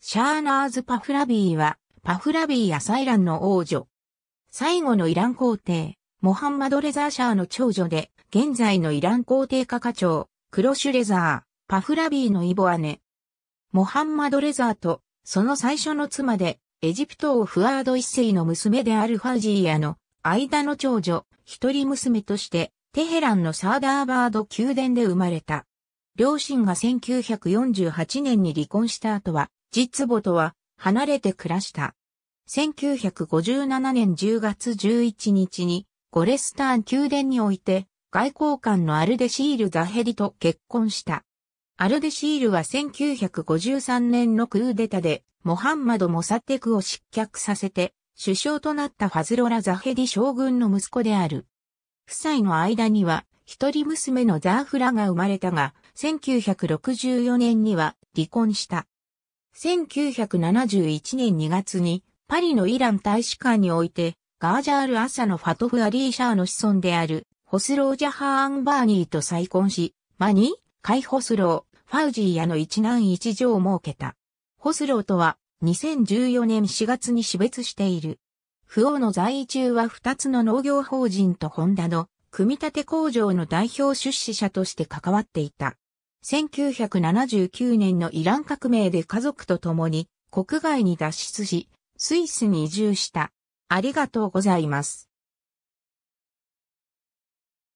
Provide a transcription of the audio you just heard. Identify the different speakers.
Speaker 1: シャーナーズ・パフラビーは、パフラビーやサイランの王女。最後のイラン皇帝、モハンマド・レザーシャーの長女で、現在のイラン皇帝下課長、クロシュ・レザー、パフラビーのイボ姉。モハンマド・レザーと、その最初の妻で、エジプト王フアード一世の娘であるファジーヤの、間の長女、一人娘として、テヘランのサーダーバード宮殿で生まれた。両親が1948年に離婚した後は、実母とは離れて暮らした。1957年10月11日にゴレスターン宮殿において外交官のアルデシール・ザヘリと結婚した。アルデシールは1953年のクーデタでモハンマド・モサテクを失脚させて首相となったファズロラ・ザヘリ将軍の息子である。夫妻の間には一人娘のザーフラが生まれたが、1964年には離婚した。1971年2月にパリのイラン大使館においてガージャール・アサのファトフ・アリーシャーの子孫であるホスロー・ジャハーン・バーニーと再婚し、マニー、カイ・ホスロー、ファウジーやの一男一女を設けた。ホスローとは2014年4月に死別している。不王の在位中は2つの農業法人とホンダの組み立て工場の代表出資者として関わっていた。1979年のイラン革命で家族と共に国外に脱出し、スイスに移住した。ありがとうございます。